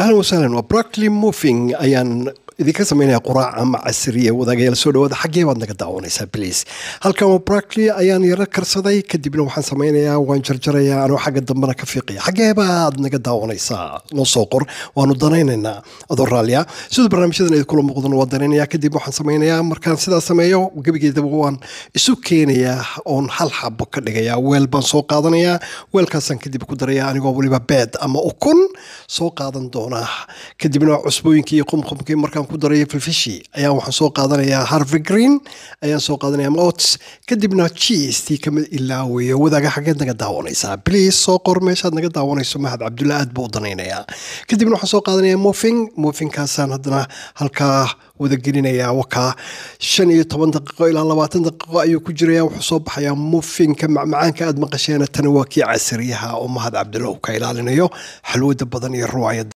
أهلا وسهلا وبروكلي موفينج أيان idinka samaynaya quraac ama casriye wadaagayaal soo dhawaada xaggee baad naga daawanaysaa bliis halkan waa brackley ayaan yaro karsaday kadibna waxaan samaynayaa waan jarjarayaa anoo xagga dambena ka fiiqaya xaggee baad naga daawanaysaa noo soo qor waanu danaynaynaa adoo raalia sidoo barnaamijyadan idin kula muuqdana waa danaynayaa kadib waxaan samaynayaa markaan sidaas sameeyo gebigeedaba waan isu keenayaa oon hal xabo ka dhigayaa weel baan soo qaadanayaa weelkaasaan kadib ku darayaa anigoo waliba beed ama ukun soo qaadan doonaa kadibna cusbooyinkii iyo qumqumkii markaan ayaan ku daraya filfishi ayaa waxaan soo qaadanayaa harvey green ayaan soo qaadanaya mlots kadibna gstii kamid ilaaweyo wadaaga xageed naga daawanaysaa bliis soo qor meeshaad naga daawanayso mahad cabdulla aad buu u danaynayaa kadibna waxaan soo qaadanaya mofing mofinkaasaan haddana halkaa wada gelinayaa wakaa shan iyo toban daqiiqo ilaa labaatan daqiiqo ayuu ku jiraya wuxuu soo baxayaa mufinka macmacaanka aad maqasheena tana waa kii casariyaha oo mahad cabdulla uu ka ilaalinayo xalwada badan iyo ruwaayada